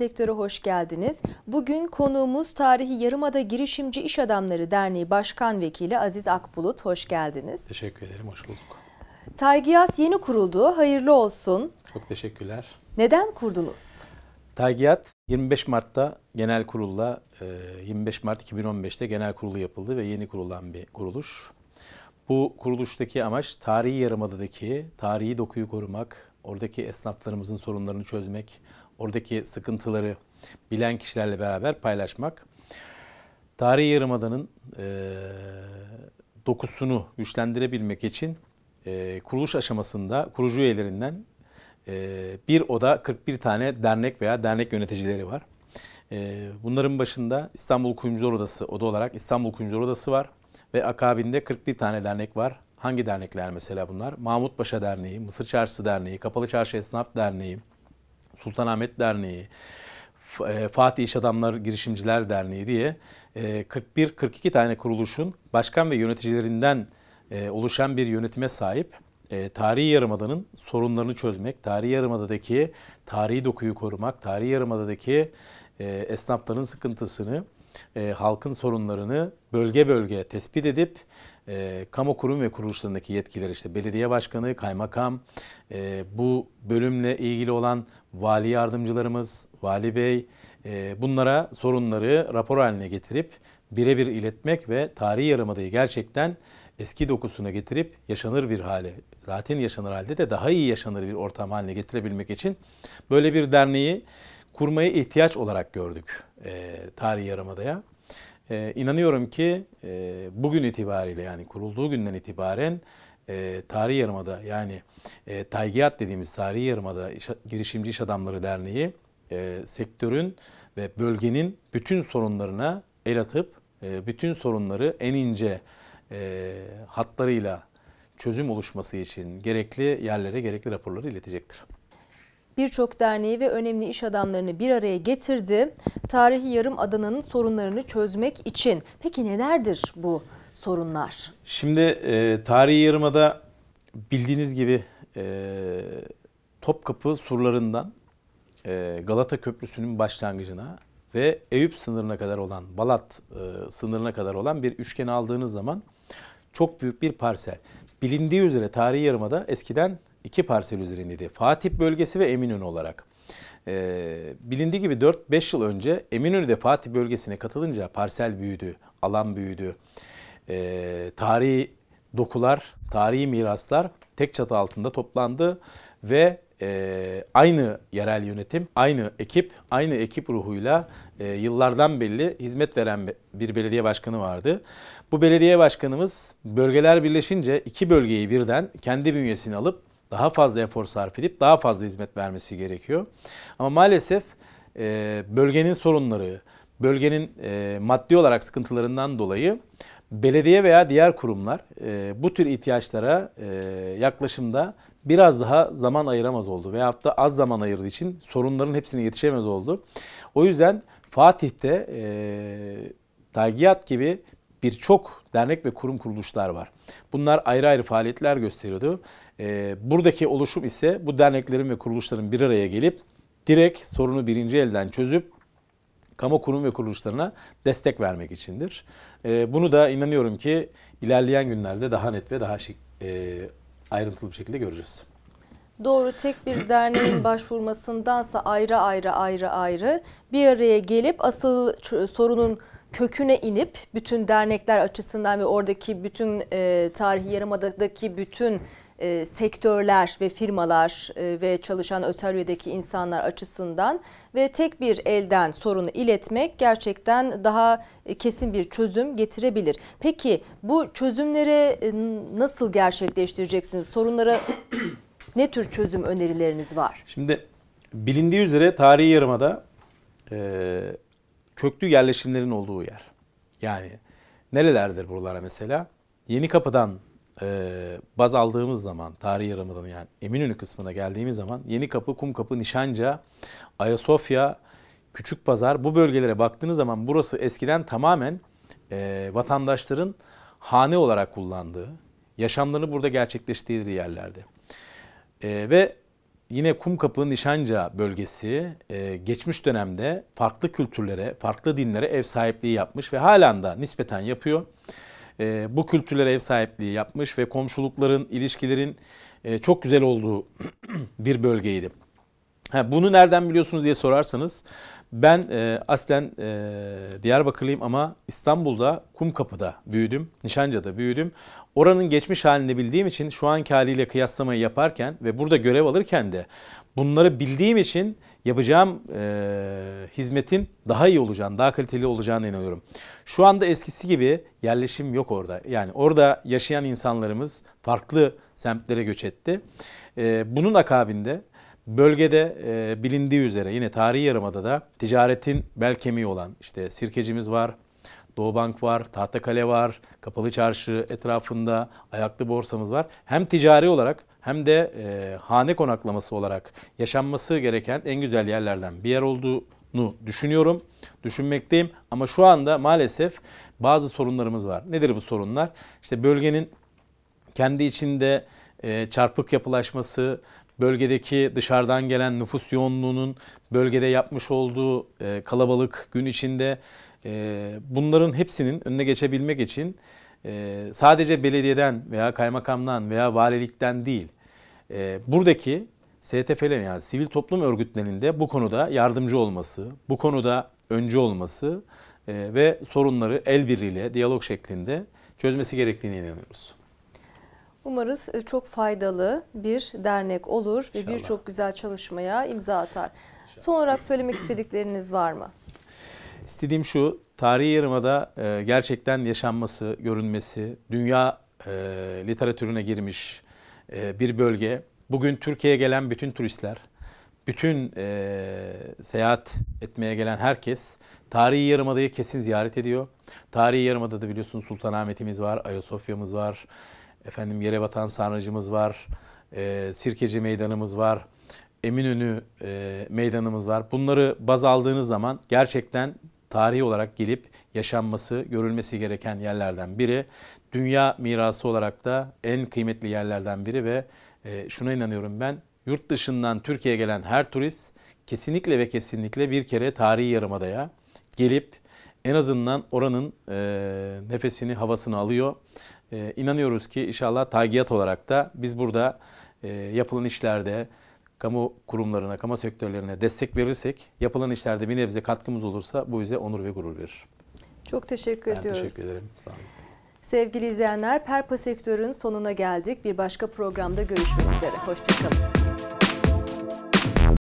Sektörü hoş geldiniz. Bugün konuğumuz Tarihi Yarımada Girişimci İş Adamları Derneği Başkan Vekili Aziz Akbulut. Hoş geldiniz. Teşekkür ederim, hoş bulduk. Taygiyat yeni kuruldu, hayırlı olsun. Çok teşekkürler. Neden kurdunuz? Taygiyat 25 Mart'ta genel kurulla, 25 e, Mart 2015'te genel kurulu yapıldı ve yeni kurulan bir kuruluş. Bu kuruluştaki amaç tarihi yarımadadaki tarihi dokuyu korumak, oradaki esnaflarımızın sorunlarını çözmek, oradaki sıkıntıları bilen kişilerle beraber paylaşmak. Tarihi Yarımada'nın e, dokusunu güçlendirebilmek için e, kuruluş aşamasında kurucu üyelerinden e, bir oda 41 tane dernek veya dernek yöneticileri var. E, bunların başında İstanbul Kuyumcular Odası oda olarak İstanbul Kuyumcular Odası var ve akabinde 41 tane dernek var. Hangi dernekler mesela bunlar? Mahmut Paşa Derneği, Mısır Çarşısı Derneği, Kapalı Çarşı Esnaf Derneği, Sultanahmet Derneği, e, Fatih İş Adamlar Girişimciler Derneği diye 41-42 e, tane kuruluşun başkan ve yöneticilerinden e, oluşan bir yönetime sahip. Tarihi Yarımada'nın sorunlarını çözmek, Tarihi Yarımada'daki tarihi dokuyu korumak, Tarihi Yarımada'daki esnafların sıkıntısını, halkın sorunlarını bölge bölge tespit edip kamu kurum ve kuruluşlarındaki yetkiler işte belediye başkanı, kaymakam, bu bölümle ilgili olan vali yardımcılarımız, vali bey e, bunlara sorunları rapor haline getirip birebir iletmek ve tarihi yarımadayı gerçekten eski dokusuna getirip yaşanır bir hale, zaten yaşanır halde de daha iyi yaşanır bir ortam haline getirebilmek için böyle bir derneği kurmaya ihtiyaç olarak gördük e, tarihi yarımadaya. E, inanıyorum ki e, bugün itibariyle yani kurulduğu günden itibaren e, ee, Tarih Yarımada yani e, Taygiyat dediğimiz Tarih Yarımada iş, Girişimci İş Adamları Derneği e, sektörün ve bölgenin bütün sorunlarına el atıp e, bütün sorunları en ince e, hatlarıyla çözüm oluşması için gerekli yerlere gerekli raporları iletecektir birçok derneği ve önemli iş adamlarını bir araya getirdi. Tarihi yarım adanın sorunlarını çözmek için. Peki nelerdir bu sorunlar? Şimdi e, tarihi yarımada bildiğiniz gibi e, Topkapı surlarından e, Galata Köprüsü'nün başlangıcına ve Eyüp sınırına kadar olan Balat e, sınırına kadar olan bir üçgen aldığınız zaman çok büyük bir parsel. Bilindiği üzere tarihi yarımada eskiden iki parsel üzerindeydi. Fatih bölgesi ve Eminönü olarak. E, bilindiği gibi 4-5 yıl önce Eminönü'de Fatih bölgesine katılınca parsel büyüdü, alan büyüdü. E, tarihi dokular, tarihi miraslar tek çatı altında toplandı ve e, aynı yerel yönetim, aynı ekip, aynı ekip ruhuyla e, yıllardan belli hizmet veren bir belediye başkanı vardı. Bu belediye başkanımız bölgeler birleşince iki bölgeyi birden kendi bünyesine alıp daha fazla efor sarf edip daha fazla hizmet vermesi gerekiyor. Ama maalesef e, bölgenin sorunları, bölgenin e, maddi olarak sıkıntılarından dolayı belediye veya diğer kurumlar e, bu tür ihtiyaçlara e, yaklaşımda biraz daha zaman ayıramaz oldu veyahut da az zaman ayırdığı için sorunların hepsine yetişemez oldu. O yüzden Fatih'te e, Taygiyat gibi birçok dernek ve kurum kuruluşlar var. Bunlar ayrı ayrı faaliyetler gösteriyordu. Ee, buradaki oluşum ise bu derneklerin ve kuruluşların bir araya gelip direkt sorunu birinci elden çözüp kamu kurum ve kuruluşlarına destek vermek içindir. Ee, bunu da inanıyorum ki ilerleyen günlerde daha net ve daha e, ayrıntılı bir şekilde göreceğiz. Doğru tek bir derneğin başvurmasındansa ayrı ayrı ayrı ayrı bir araya gelip asıl sorunun köküne inip bütün dernekler açısından ve oradaki bütün e, tarihi yarımadadaki bütün e, sektörler ve firmalar e, ve çalışan öteryedeki insanlar açısından ve tek bir elden sorunu iletmek gerçekten daha e, kesin bir çözüm getirebilir. Peki bu çözümlere e, nasıl gerçekleştireceksiniz? Sorunlara ne tür çözüm önerileriniz var? Şimdi bilindiği üzere tarihi yarımada e, köklü yerleşimlerin olduğu yer. Yani nerelerdir buralara mesela? Yeni Kapı'dan e, baz aldığımız zaman, tarihi yarımadan yani Eminönü kısmına geldiğimiz zaman Yeni Kapı, Kum Kapı, Nişanca, Ayasofya, Küçük Pazar bu bölgelere baktığınız zaman burası eskiden tamamen e, vatandaşların hane olarak kullandığı, yaşamlarını burada gerçekleştirdiği yerlerdi. E, ve yine Kumkapı Nişanca bölgesi e, geçmiş dönemde farklı kültürlere, farklı dinlere ev sahipliği yapmış ve halen da nispeten yapıyor. E, bu kültürlere ev sahipliği yapmış ve komşulukların, ilişkilerin e, çok güzel olduğu bir bölgeydi. Ha, bunu nereden biliyorsunuz diye sorarsanız ben e, aslen e, Diyarbakırlıyım ama İstanbul'da Kumkapı'da büyüdüm, Nişanca'da büyüdüm. Oranın geçmiş halini bildiğim için şu anki haliyle kıyaslamayı yaparken ve burada görev alırken de bunları bildiğim için yapacağım e, hizmetin daha iyi olacağını, daha kaliteli olacağına inanıyorum. Şu anda eskisi gibi yerleşim yok orada. Yani orada yaşayan insanlarımız farklı semtlere göç etti. E, bunun akabinde Bölgede e, bilindiği üzere yine tarihi yarımada da ticaretin bel kemiği olan işte sirkecimiz var, Doğubank var, Tahtakale var, Kapalı Çarşı etrafında ayaklı borsamız var. Hem ticari olarak hem de e, hane konaklaması olarak yaşanması gereken en güzel yerlerden bir yer olduğunu düşünüyorum, düşünmekteyim. Ama şu anda maalesef bazı sorunlarımız var. Nedir bu sorunlar? İşte bölgenin kendi içinde ee, çarpık yapılaşması, bölgedeki dışarıdan gelen nüfus yoğunluğunun bölgede yapmış olduğu e, kalabalık gün içinde e, bunların hepsinin önüne geçebilmek için e, sadece belediyeden veya kaymakamdan veya valilikten değil buradaki STF'lerin yani sivil toplum örgütlerinde bu konuda yardımcı olması, bu konuda öncü olması ve sorunları el birliğiyle diyalog şeklinde çözmesi gerektiğine inanıyoruz. Umarız e, çok faydalı bir dernek olur ve birçok güzel çalışmaya imza atar. İnşallah. Son olarak söylemek istedikleriniz var mı? İstediğim şu, tarihi yarımada e, gerçekten yaşanması, görünmesi, dünya e, literatürüne girmiş bir bölge. Bugün Türkiye'ye gelen bütün turistler, bütün seyahat etmeye gelen herkes tarihi yarımadayı kesin ziyaret ediyor. Tarihi yarımadada biliyorsunuz Sultanahmet'imiz var, Ayasofya'mız var, efendim Yerebatan batan sarnıcımız var, e, sirkeci meydanımız var, Eminönü e, meydanımız var. Bunları baz aldığınız zaman gerçekten tarihi olarak gelip yaşanması, görülmesi gereken yerlerden biri. Dünya mirası olarak da en kıymetli yerlerden biri ve e, şuna inanıyorum ben, yurt dışından Türkiye'ye gelen her turist kesinlikle ve kesinlikle bir kere tarihi yarımadaya gelip en azından oranın e, nefesini, havasını alıyor e, inanıyoruz ki inşallah tagiyat olarak da biz burada e, yapılan işlerde kamu kurumlarına, kamu sektörlerine destek verirsek, yapılan işlerde bir nebze katkımız olursa bu bize onur ve gurur verir. Çok teşekkür ben ediyoruz. Teşekkür ederim. Sağ olun. Sevgili izleyenler, Perpa Sektör'ün sonuna geldik. Bir başka programda görüşmek üzere. Hoşçakalın.